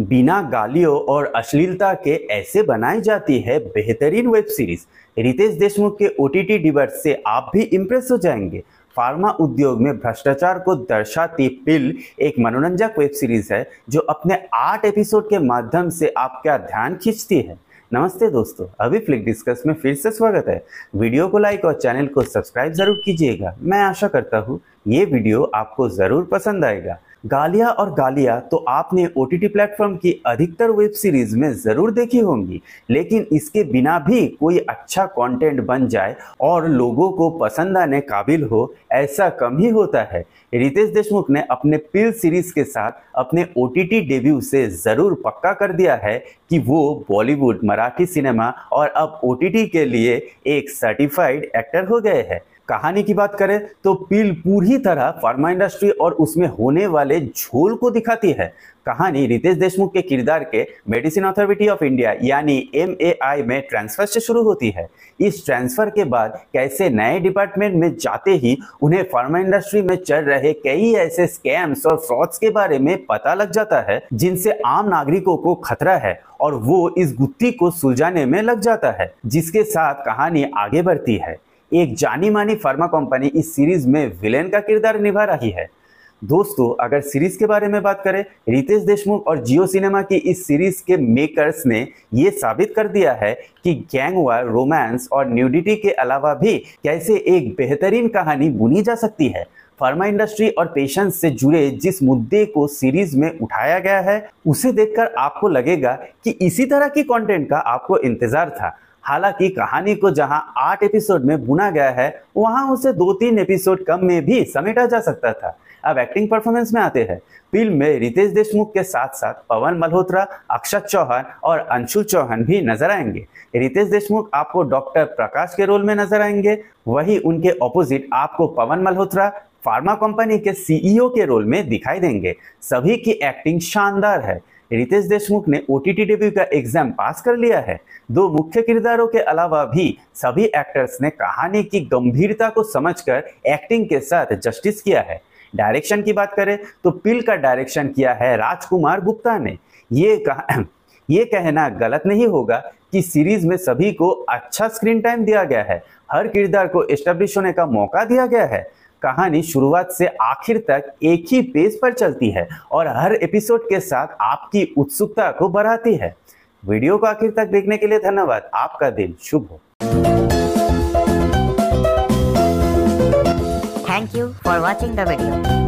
बिना गालियों और अश्लीलता के ऐसे बनाई जाती है बेहतरीन वेब सीरीज रितेश देशमुख के ओ टी डिबेट से आप भी इम्प्रेस हो जाएंगे फार्मा उद्योग में भ्रष्टाचार को दर्शाती पिल एक मनोरंजक वेब सीरीज है जो अपने आठ एपिसोड के माध्यम से आपका ध्यान खींचती है नमस्ते दोस्तों अभी फ्लिक डिस्कस में फिर से स्वागत है वीडियो को लाइक और चैनल को सब्सक्राइब जरूर कीजिएगा मैं आशा करता हूँ ये वीडियो आपको ज़रूर पसंद आएगा गालिया और गालिया तो आपने ओ टी प्लेटफॉर्म की अधिकतर वेब सीरीज में ज़रूर देखी होंगी लेकिन इसके बिना भी कोई अच्छा कंटेंट बन जाए और लोगों को पसंद आने काबिल हो ऐसा कम ही होता है रितेश देशमुख ने अपने पिल सीरीज के साथ अपने ओ डेब्यू से ज़रूर पक्का कर दिया है कि वो बॉलीवुड मराठी सिनेमा और अब ओ के लिए एक सर्टिफाइड एक्टर हो गए हैं कहानी की बात करें तो पील पूरी तरह फार्मा इंडस्ट्री और उसमें होने वाले झोल को दिखाती है कहानी रितेश देशमुख के किरदार के मेडिसिन अथॉरिटी ऑफ इंडिया यानी एम में ट्रांसफर से शुरू होती है इस ट्रांसफर के बाद कैसे नए डिपार्टमेंट में जाते ही उन्हें फार्मा इंडस्ट्री में चल रहे कई ऐसे स्कैम्स और फ्रॉड्स के बारे में पता लग जाता है जिनसे आम नागरिकों को खतरा है और वो इस गुत्थी को सुलझाने में लग जाता है जिसके साथ कहानी आगे बढ़ती है एक जानी मानी फार्मा कंपनी इस सीरीज में विलेन का किरदार निभा रही है दोस्तों अगर सीरीज के बारे में बात करें रितेश देशमुख और जियो सिनेमा की इस सीरीज के मेकर्स ने ये साबित कर दिया है कि गैंग वार रोमांस और न्यूडिटी के अलावा भी कैसे एक बेहतरीन कहानी बुनी जा सकती है फार्मा इंडस्ट्री और पेशेंट से जुड़े जिस मुद्दे को सीरीज में उठाया गया है उसे देखकर आपको लगेगा कि इसी तरह की कंटेंट का आपको इंतजार था हालांकि कहानी को जहां आठ एपिसोड में बुना गया है वहां उसे दो तीन एपिसोड कम में भी समेटा जा सकता था अब एक्टिंग परफॉर्मेंस में आते हैं फिल्म में रितेश देशमुख के साथ साथ पवन मल्होत्रा अक्षत चौहान और अंशु चौहान भी नजर आएंगे रितेश देशमुख आपको डॉक्टर प्रकाश के रोल में नजर आएंगे वही उनके ऑपोजिट आपको पवन मल्होत्रा फार्मा कंपनी के सीईओ के रोल में दिखाई देंगे सभी की एक्टिंग शानदार है रितेश देशमुख ने ओ टी डेब्यू का एग्जाम पास कर लिया है दो मुख्य किरदारों के अलावा भी सभी एक्टर्स ने कहानी की गंभीरता को समझकर एक्टिंग के साथ जस्टिस किया है डायरेक्शन की बात करें तो पिल का डायरेक्शन किया है राजकुमार गुप्ता ने ये कहा ये कहना गलत नहीं होगा कि सीरीज में सभी को अच्छा स्क्रीन टाइम दिया गया है हर किरदार को एस्टेब्लिश होने का मौका दिया गया है कहानी शुरुआत से आखिर तक एक ही पेज पर चलती है और हर एपिसोड के साथ आपकी उत्सुकता को बढ़ाती है वीडियो को आखिर तक देखने के लिए धन्यवाद आपका दिन शुभ हो Thank you for watching the video.